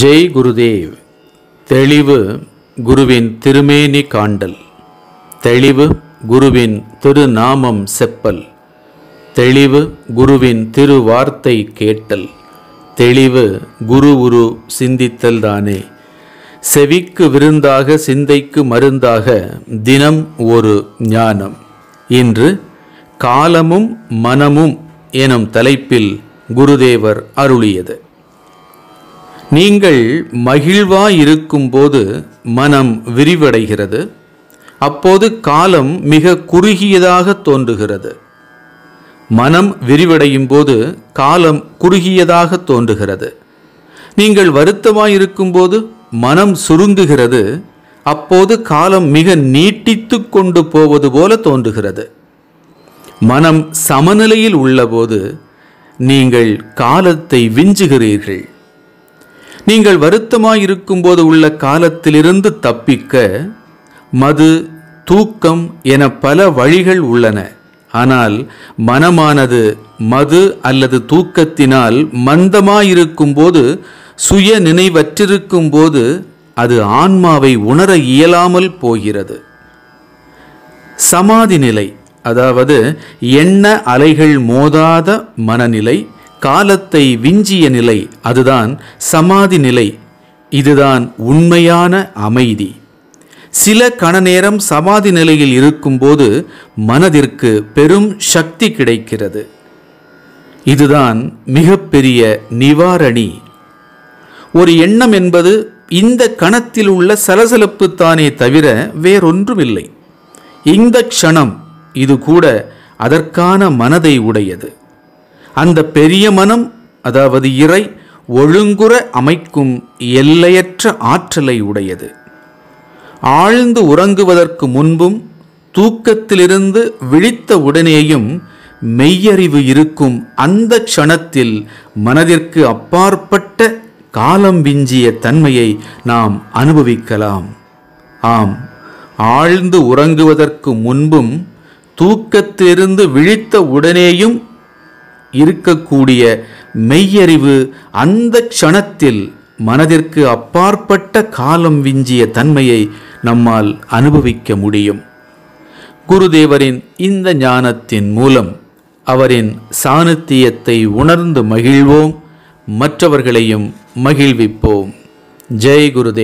ஜெய் குருதேவ் தெளிவு குருவின் திருமேனி காண்டல் தெளிவு குருவின் திருநாமம் செப்பல் தெளிவு குருவின் திருவார்த்தை கேட்டல் தெளிவு குரு உரு சிந்தித்தல் தானே செவிக்கு விருந்தாக சிந்தைக்கு மருந்தாக தினம் ஒரு ஞானம் இன்று காலமும் மனமும் எனும் தலைப்பில் குருதேவர் அருளியது நீங்கள் இருக்கும் போது மனம் விரிவடைகிறது அப்போது காலம் மிக குறுகியதாக தோன்றுகிறது மனம் விரிவடையும் போது காலம் குறுகியதாக தோன்றுகிறது நீங்கள் வருத்தமாய் இருக்கும்போது மனம் சுருங்குகிறது அப்போது காலம் மிக நீட்டித்து கொண்டு போவது போல தோன்றுகிறது மனம் சமநிலையில் உள்ளபோது நீங்கள் காலத்தை விஞ்சுகிறீர்கள் நீங்கள் வருத்தமாயிருக்கும் போது உள்ள காலத்திலிருந்து தப்பிக்க மது தூக்கம் என பல வழிகள் உள்ளன ஆனால் மனமானது மது அல்லது தூக்கத்தினால் மந்தமாயிருக்கும் போது சுய நினைவற்றிருக்கும் போது அது ஆன்மாவை உணர இயலாமல் போகிறது சமாதி நிலை அதாவது எண்ண அலைகள் மோதாத மனநிலை காலத்தை விஞ்சிய நிலை அதுதான் சமாதி நிலை இதுதான் உண்மையான அமைதி சில கண நேரம் சமாதி நிலையில் இருக்கும்போது மனதிற்கு பெரும் சக்தி கிடைக்கிறது இதுதான் மிகப்பெரிய நிவாரணி ஒரு எண்ணம் என்பது இந்த கணத்தில் உள்ள சலசலப்பு தானே தவிர வேறொன்றுமில்லை இந்த க்ஷணம் இது கூட அதற்கான மனதை உடையது அந்த பெரிய மனம் அதாவது இறை ஒழுங்குற அமைக்கும் எல்லையற்ற ஆற்றலை உடையது ஆழ்ந்து உறங்குவதற்கு முன்பும் தூக்கத்திலிருந்து விழித்த உடனேயும் மெய்யறிவு இருக்கும் அந்த க்ஷணத்தில் மனதிற்கு அப்பாற்பட்ட காலம் விஞ்சிய தன்மையை நாம் அனுபவிக்கலாம் ஆம் ஆழ்ந்து உறங்குவதற்கு முன்பும் தூக்கத்திலிருந்து விழித்த உடனேயும் இருக்கக்கூடிய மெய்யறிவு அந்த க்ஷணத்தில் மனதிற்கு அப்பாற்பட்ட காலம் விஞ்சிய தன்மையை நம்மால் அனுபவிக்க முடியும் குருதேவரின் இந்த ஞானத்தின் மூலம் அவரின் சாணத்தியத்தை உணர்ந்து மகிழ்வோம் மற்றவர்களையும் மகிழ்விப்போம் ஜெய் குருதேவ்